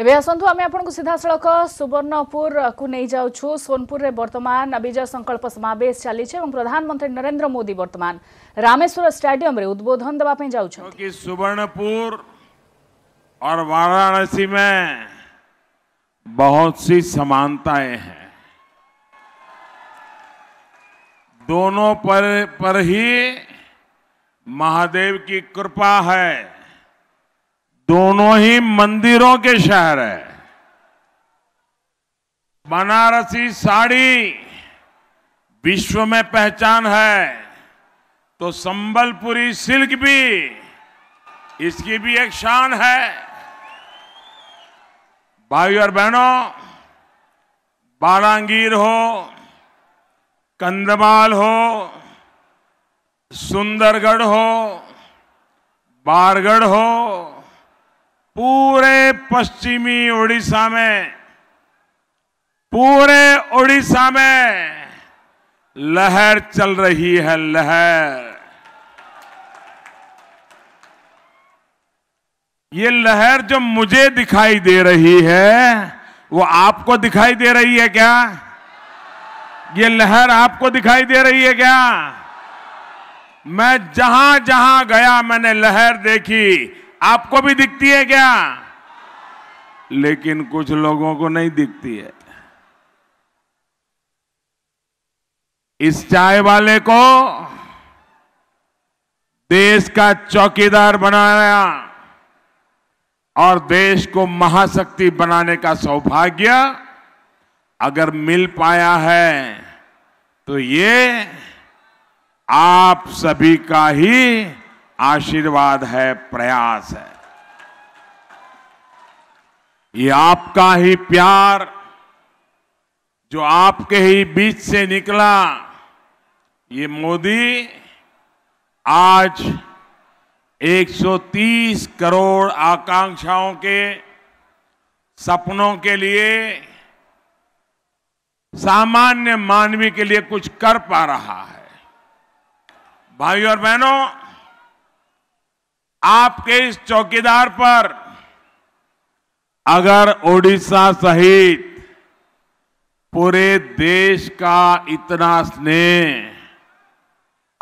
एवं सीधा सड़क सुवर्णपुर को नहीं जाऊ सोनपुर में वर्तमान विजय संकल्प समावेश चली है प्रधानमंत्री नरेंद्र मोदी बर्तमान रामेश्वर स्टेडियम रे उद्बोधन देवाई जाऊँगी सुवर्णपुर और वाराणसी में बहुत सी समानताएं हैं दोनों पर, पर ही महादेव की कृपा है दोनों ही मंदिरों के शहर है बनारसी साड़ी विश्व में पहचान है तो संबलपुरी सिल्क भी इसकी भी एक शान है भाई और बहनों बालांगीर हो कंदमाल हो सुंदरगढ़ हो बारगढ़ हो पूरे पश्चिमी ओडिशा में पूरे ओडिशा में लहर चल रही है लहर ये लहर जो मुझे दिखाई दे रही है वो आपको दिखाई दे रही है क्या ये लहर आपको दिखाई दे रही है क्या मैं जहां जहां गया मैंने लहर देखी आपको भी दिखती है क्या लेकिन कुछ लोगों को नहीं दिखती है इस चाय वाले को देश का चौकीदार बनाया और देश को महाशक्ति बनाने का सौभाग्य अगर मिल पाया है तो ये आप सभी का ही आशीर्वाद है प्रयास है ये आपका ही प्यार जो आपके ही बीच से निकला ये मोदी आज 130 करोड़ आकांक्षाओं के सपनों के लिए सामान्य मानवी के लिए कुछ कर पा रहा है भाइयों और बहनों आपके इस चौकीदार पर अगर ओडिशा सहित पूरे देश का इतना स्नेह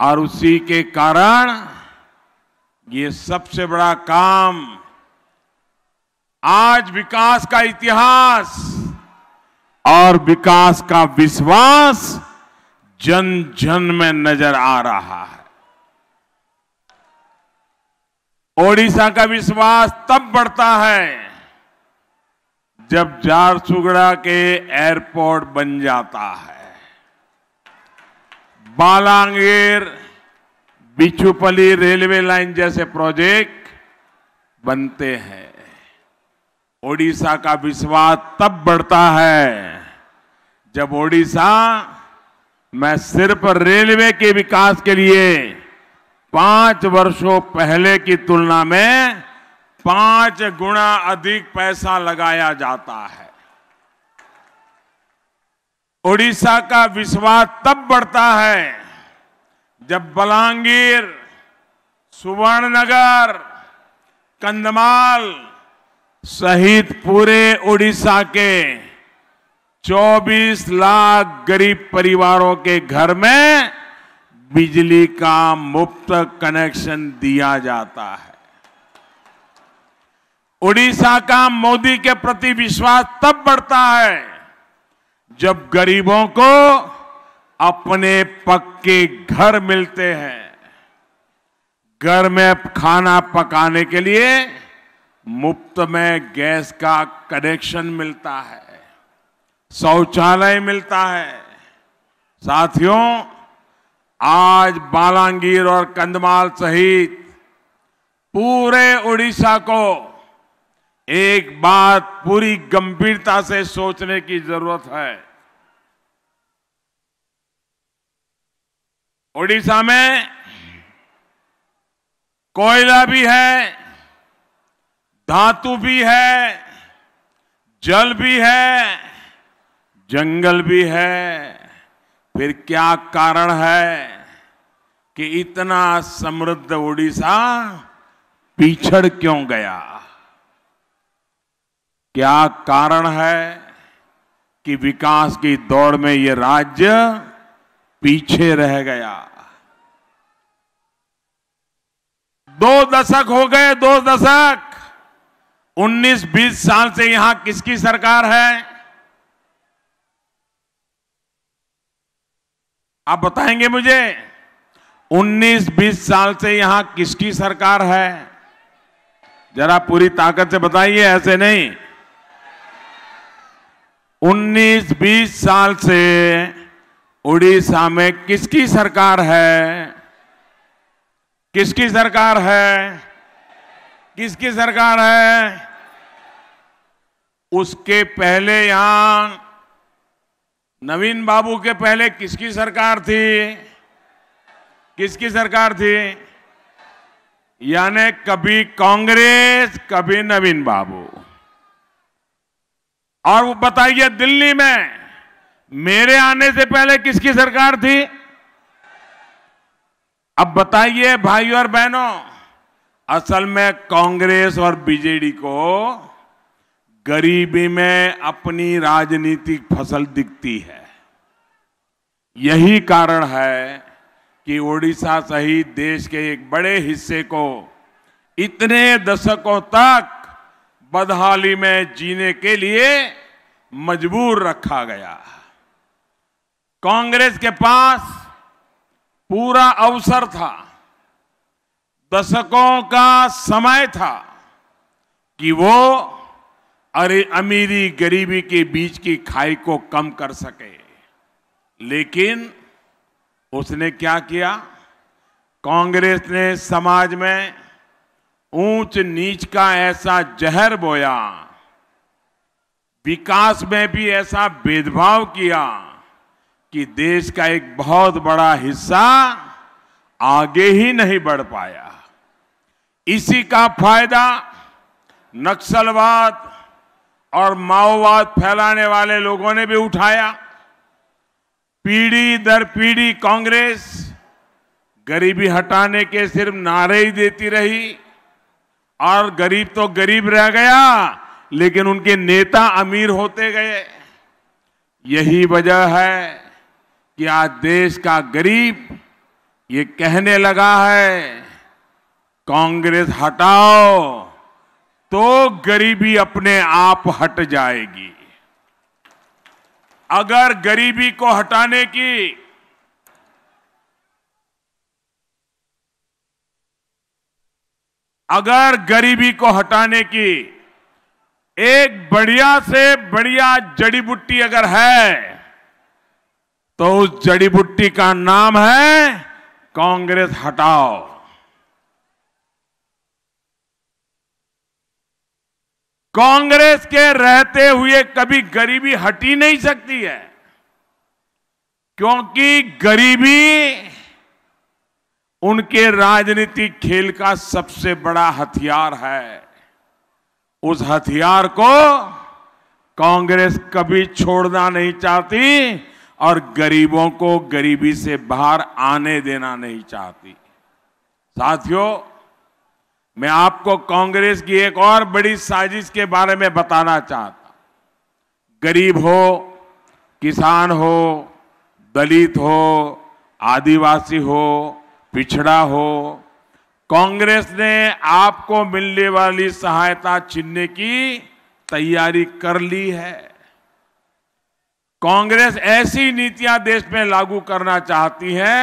और उसी के कारण ये सबसे बड़ा काम आज विकास का इतिहास और विकास का विश्वास जन जन में नजर आ रहा है ओडिशा का विश्वास तब बढ़ता है जब झारसुगड़ा के एयरपोर्ट बन जाता है बालांगीर बिचुपली रेलवे लाइन जैसे प्रोजेक्ट बनते हैं ओडिशा का विश्वास तब बढ़ता है जब ओडिशा मैं सिर्फ रेलवे के विकास के लिए पांच वर्षों पहले की तुलना में पांच गुना अधिक पैसा लगाया जाता है ओडिशा का विश्वास तब बढ़ता है जब बलांगीर सुवर्णनगर कंधमाल सहित पूरे ओडिशा के 24 लाख गरीब परिवारों के घर में बिजली का मुफ्त कनेक्शन दिया जाता है उड़ीसा का मोदी के प्रति विश्वास तब बढ़ता है जब गरीबों को अपने पक्के घर मिलते हैं घर में खाना पकाने के लिए मुफ्त में गैस का कनेक्शन मिलता है शौचालय मिलता है साथियों आज बालांगीर और कंधमाल सहित पूरे उड़ीसा को एक बात पूरी गंभीरता से सोचने की जरूरत है ओडिशा में कोयला भी है धातु भी है जल भी है जंगल भी है फिर क्या कारण है कि इतना समृद्ध उड़ीसा पीछड़ क्यों गया क्या कारण है कि विकास की दौड़ में ये राज्य पीछे रह गया दो दशक हो गए दो दशक 19-20 साल से यहां किसकी सरकार है आप बताएंगे मुझे 19-20 साल से यहां किसकी सरकार है जरा पूरी ताकत से बताइए ऐसे नहीं 19-20 साल से उड़ीसा में किसकी सरकार है किसकी सरकार है किसकी सरकार है उसके पहले यहां नवीन बाबू के पहले किसकी सरकार थी किसकी सरकार थी यानी कभी कांग्रेस कभी नवीन बाबू और वो बताइए दिल्ली में मेरे आने से पहले किसकी सरकार थी अब बताइए भाई और बहनों असल में कांग्रेस और बीजेडी को गरीबी में अपनी राजनीतिक फसल दिखती है यही कारण है कि ओडिशा सहित देश के एक बड़े हिस्से को इतने दशकों तक बदहाली में जीने के लिए मजबूर रखा गया कांग्रेस के पास पूरा अवसर था दशकों का समय था कि वो अरे अमीरी गरीबी के बीच की खाई को कम कर सके लेकिन उसने क्या किया कांग्रेस ने समाज में ऊंच नीच का ऐसा जहर बोया विकास में भी ऐसा भेदभाव किया कि देश का एक बहुत बड़ा हिस्सा आगे ही नहीं बढ़ पाया इसी का फायदा नक्सलवाद और माओवाद फैलाने वाले लोगों ने भी उठाया पीढ़ी दर पीढ़ी कांग्रेस गरीबी हटाने के सिर्फ नारे ही देती रही और गरीब तो गरीब रह गया लेकिन उनके नेता अमीर होते गए यही वजह है कि आज देश का गरीब ये कहने लगा है कांग्रेस हटाओ तो गरीबी अपने आप हट जाएगी अगर गरीबी को हटाने की अगर गरीबी को हटाने की एक बढ़िया से बढ़िया जड़ी बुट्टी अगर है तो उस जड़ी बुट्टी का नाम है कांग्रेस हटाओ कांग्रेस के रहते हुए कभी गरीबी हटी नहीं सकती है क्योंकि गरीबी उनके राजनीतिक खेल का सबसे बड़ा हथियार है उस हथियार को कांग्रेस कभी छोड़ना नहीं चाहती और गरीबों को गरीबी से बाहर आने देना नहीं चाहती साथियों मैं आपको कांग्रेस की एक और बड़ी साजिश के बारे में बताना चाहता गरीब हो किसान हो दलित हो आदिवासी हो पिछड़ा हो कांग्रेस ने आपको मिलने वाली सहायता छीनने की तैयारी कर ली है कांग्रेस ऐसी नीतियां देश में लागू करना चाहती है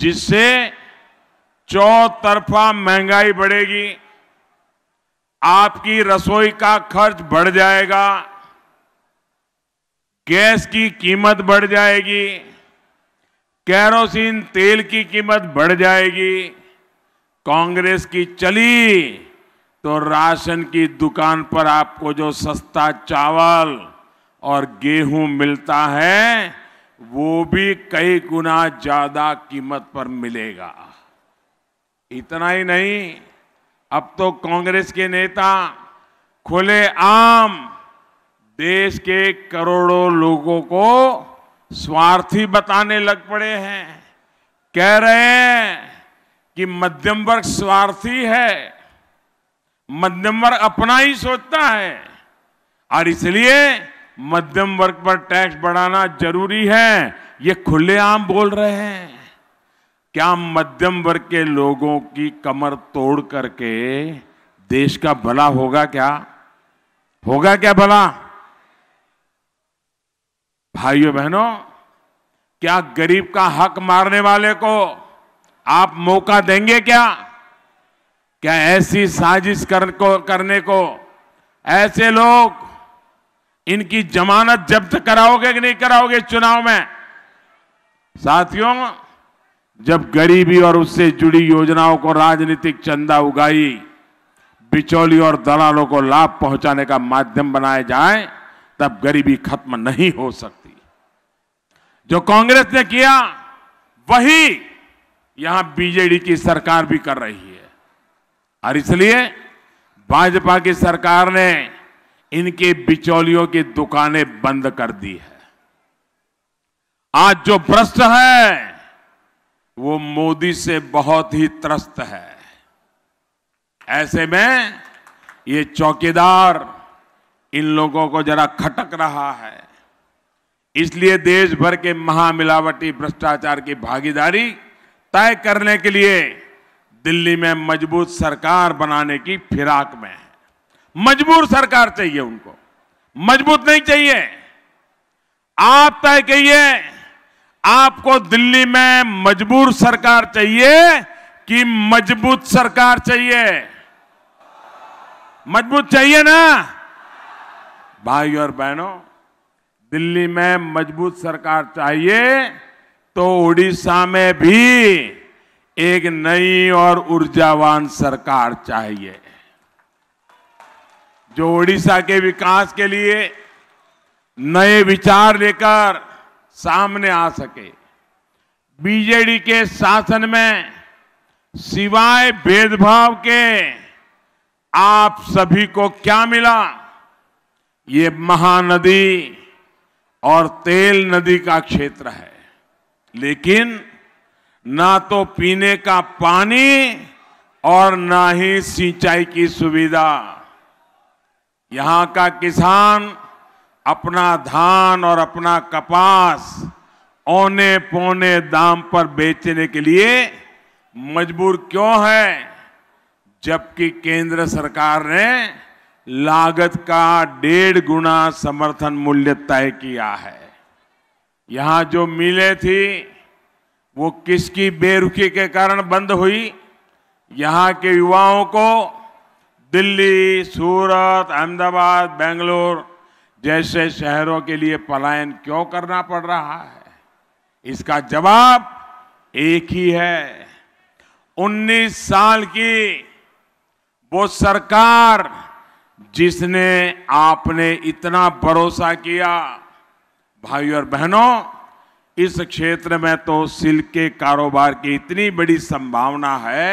जिससे चौतरफा महंगाई बढ़ेगी आपकी रसोई का खर्च बढ़ जाएगा गैस की कीमत बढ़ जाएगी कैरोसिन तेल की कीमत बढ़ जाएगी कांग्रेस की चली तो राशन की दुकान पर आपको जो सस्ता चावल और गेहूं मिलता है वो भी कई गुना ज्यादा कीमत पर मिलेगा इतना ही नहीं अब तो कांग्रेस के नेता खुले आम देश के करोड़ों लोगों को स्वार्थी बताने लग पड़े हैं कह रहे हैं कि मध्यम वर्ग स्वार्थी है मध्यम वर्ग अपना ही सोचता है और इसलिए मध्यम वर्ग पर टैक्स बढ़ाना जरूरी है ये खुलेआम बोल रहे हैं क्या मध्यम वर्ग के लोगों की कमर तोड़ करके देश का भला होगा क्या होगा क्या भला भाइयों बहनों क्या गरीब का हक मारने वाले को आप मौका देंगे क्या क्या ऐसी साजिश कर, को, करने को ऐसे लोग इनकी जमानत जब्त कराओगे कि नहीं कराओगे चुनाव में साथियों जब गरीबी और उससे जुड़ी योजनाओं को राजनीतिक चंदा उगाई बिचौली और दलालों को लाभ पहुंचाने का माध्यम बनाया जाए तब गरीबी खत्म नहीं हो सकती जो कांग्रेस ने किया वही यहां बीजेडी की सरकार भी कर रही है और इसलिए भाजपा की सरकार ने इनके बिचौलियों की दुकानें बंद कर दी है आज जो भ्रष्ट है वो मोदी से बहुत ही त्रस्त है ऐसे में ये चौकीदार इन लोगों को जरा खटक रहा है इसलिए देश भर के महामिलावटी भ्रष्टाचार की भागीदारी तय करने के लिए दिल्ली में मजबूत सरकार बनाने की फिराक में है मजबूर सरकार चाहिए उनको मजबूत नहीं चाहिए आप तय कहिए आपको दिल्ली में मजबूर सरकार चाहिए कि मजबूत सरकार चाहिए मजबूत चाहिए ना भाई और बहनों दिल्ली में मजबूत सरकार चाहिए तो उड़ीसा में भी एक नई और ऊर्जावान सरकार चाहिए जो उड़ीसा के विकास के लिए नए विचार लेकर सामने आ सके बीजेडी के शासन में सिवाय भेदभाव के आप सभी को क्या मिला ये महानदी और तेल नदी का क्षेत्र है लेकिन ना तो पीने का पानी और ना ही सिंचाई की सुविधा यहां का किसान अपना धान और अपना कपास औने पौने दाम पर बेचने के लिए मजबूर क्यों है जबकि केंद्र सरकार ने लागत का डेढ़ गुना समर्थन मूल्य तय किया है यहां जो मिले थी वो किसकी बेरुखी के कारण बंद हुई यहां के युवाओं को दिल्ली सूरत अहमदाबाद बेंगलोर जैसे शहरों के लिए पलायन क्यों करना पड़ रहा है इसका जवाब एक ही है 19 साल की वो सरकार जिसने आपने इतना भरोसा किया भाई और बहनों इस क्षेत्र में तो सिल्क के कारोबार की इतनी बड़ी संभावना है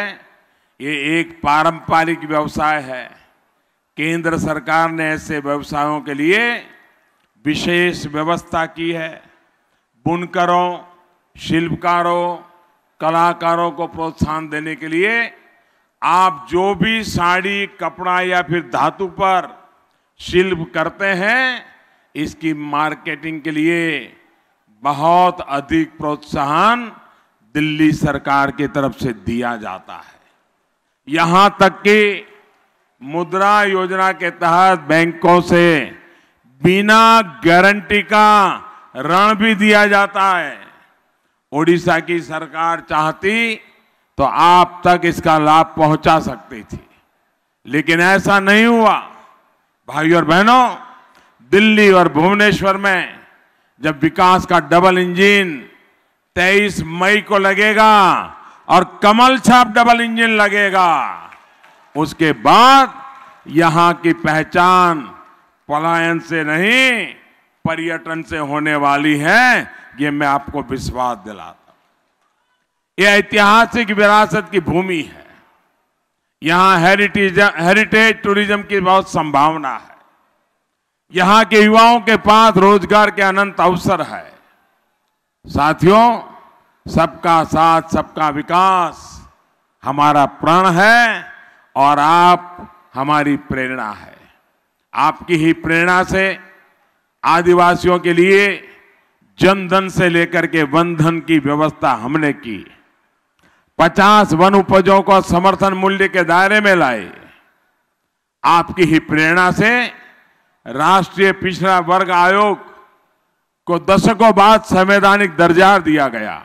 ये एक पारंपरिक व्यवसाय है केंद्र सरकार ने ऐसे व्यवसायों के लिए विशेष व्यवस्था की है बुनकरों शिल्पकारों कलाकारों को प्रोत्साहन देने के लिए आप जो भी साड़ी कपड़ा या फिर धातु पर शिल्प करते हैं इसकी मार्केटिंग के लिए बहुत अधिक प्रोत्साहन दिल्ली सरकार की तरफ से दिया जाता है यहाँ तक कि मुद्रा योजना के तहत बैंकों से बिना गारंटी का ऋण भी दिया जाता है ओडिशा की सरकार चाहती तो आप तक इसका लाभ पहुंचा सकती थी लेकिन ऐसा नहीं हुआ भाई और बहनों दिल्ली और भुवनेश्वर में जब विकास का डबल इंजन 23 मई को लगेगा और कमल छाप डबल इंजन लगेगा उसके बाद यहां की पहचान पलायन से नहीं पर्यटन से होने वाली है ये मैं आपको विश्वास दिलाता हूं यह ऐतिहासिक विरासत की भूमि है यहां हेरिटेज हेरिटेज टूरिज्म की बहुत संभावना है यहां के युवाओं के पास रोजगार के अनंत अवसर है साथियों सबका साथ सबका विकास हमारा प्रण है और आप हमारी प्रेरणा है आपकी ही प्रेरणा से आदिवासियों के लिए जनधन से लेकर के वन धन की व्यवस्था हमने की पचास वन उपजों को समर्थन मूल्य के दायरे में लाए आपकी ही प्रेरणा से राष्ट्रीय पिछड़ा वर्ग आयोग को दशकों बाद संवैधानिक दर्जा दिया गया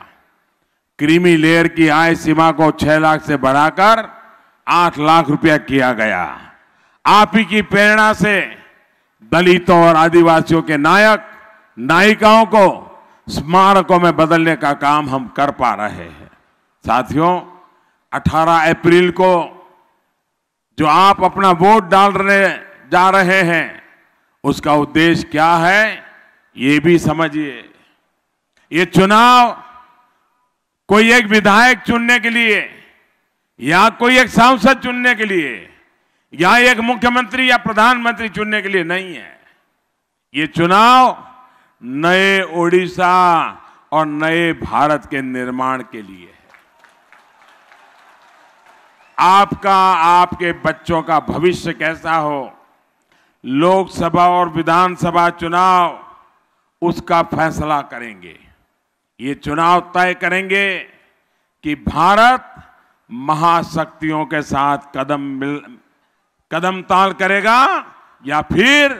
क्रीमी लेयर की आय सीमा को 6 लाख से बढ़ाकर आठ लाख रुपया किया गया आप ही की प्रेरणा से दलितों और आदिवासियों के नायक नायिकाओं को स्मारकों में बदलने का काम हम कर पा रहे हैं साथियों 18 अप्रैल को जो आप अपना वोट डालने जा रहे हैं उसका उद्देश्य क्या है ये भी समझिए ये चुनाव कोई एक विधायक चुनने के लिए या कोई एक सांसद चुनने के लिए या एक मुख्यमंत्री या प्रधानमंत्री चुनने के लिए नहीं है ये चुनाव नए ओडिशा और नए भारत के निर्माण के लिए है आपका आपके बच्चों का भविष्य कैसा हो लोकसभा और विधानसभा चुनाव उसका फैसला करेंगे ये चुनाव तय करेंगे कि भारत महाशक्तियों के साथ कदम मिल कदम ताल करेगा या फिर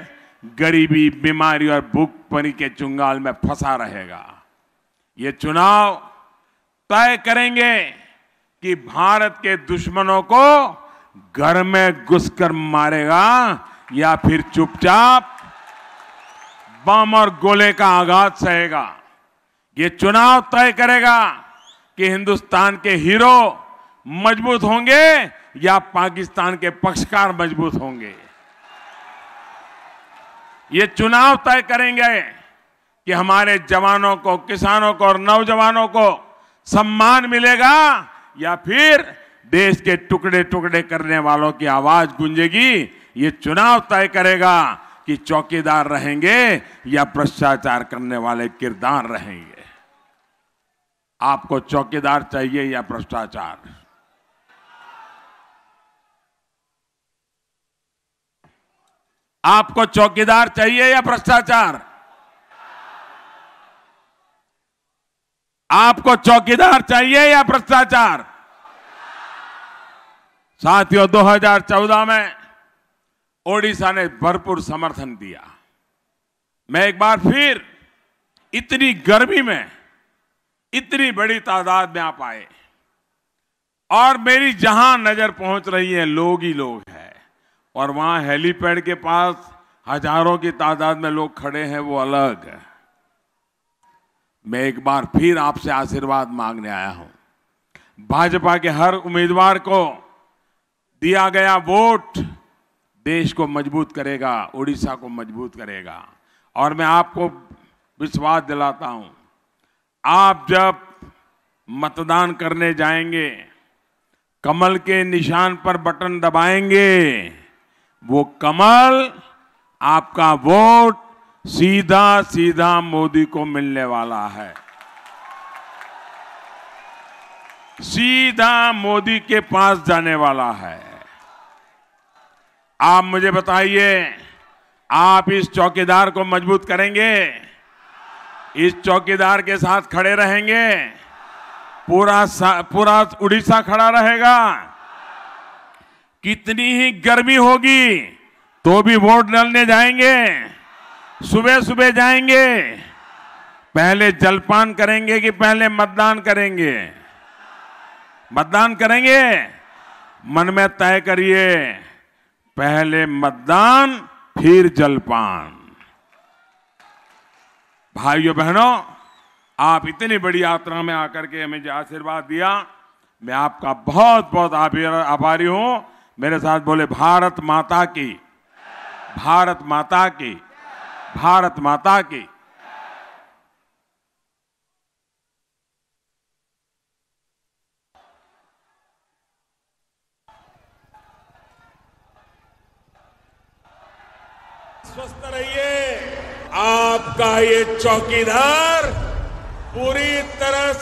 गरीबी बीमारी और भूखपनी के चुंगाल में फंसा रहेगा ये चुनाव तय करेंगे कि भारत के दुश्मनों को घर में घुसकर मारेगा या फिर चुपचाप बम और गोले का आघात सहेगा ये चुनाव तय करेगा कि हिंदुस्तान के हीरो मजबूत होंगे या पाकिस्तान के पक्षकार मजबूत होंगे ये चुनाव तय करेंगे कि हमारे जवानों को किसानों को और नौजवानों को सम्मान मिलेगा या फिर देश के टुकड़े टुकड़े करने वालों की आवाज गूंजेगी ये चुनाव तय करेगा कि चौकीदार रहेंगे या भ्रष्टाचार करने वाले किरदार रहेंगे आपको चौकीदार चाहिए या भ्रष्टाचार आपको चौकीदार चाहिए या भ्रष्टाचार आपको चौकीदार चाहिए या भ्रष्टाचार साथियों 2014 में ओडिशा ने भरपूर समर्थन दिया मैं एक बार फिर इतनी गर्मी में इतनी बड़ी तादाद में आप आए और मेरी जहां नजर पहुंच रही है लोग ही लोग हैं और वहां हेलीपैड के पास हजारों की तादाद में लोग खड़े हैं वो अलग है मैं एक बार फिर आपसे आशीर्वाद मांगने आया हूं भाजपा के हर उम्मीदवार को दिया गया वोट देश को मजबूत करेगा उड़ीसा को मजबूत करेगा और मैं आपको विश्वास दिलाता हूं आप जब मतदान करने जाएंगे कमल के निशान पर बटन दबाएंगे वो कमल आपका वोट सीधा सीधा मोदी को मिलने वाला है सीधा मोदी के पास जाने वाला है आप मुझे बताइए आप इस चौकीदार को मजबूत करेंगे इस चौकीदार के साथ खड़े रहेंगे पूरा पूरा उड़ीसा खड़ा रहेगा कितनी ही गर्मी होगी तो भी वोट डालने जाएंगे सुबह सुबह जाएंगे पहले जलपान करेंगे कि पहले मतदान करेंगे मतदान करेंगे मन में तय करिए पहले मतदान फिर जलपान भाइयों बहनों आप इतनी बड़ी यात्रा में आकर के हमें आशीर्वाद दिया मैं आपका बहुत बहुत आभारी हूं मेरे साथ बोले भारत माता की भारत माता की भारत माता की स्वस्थ रहिए आपका ये चौकीदार पूरी तरह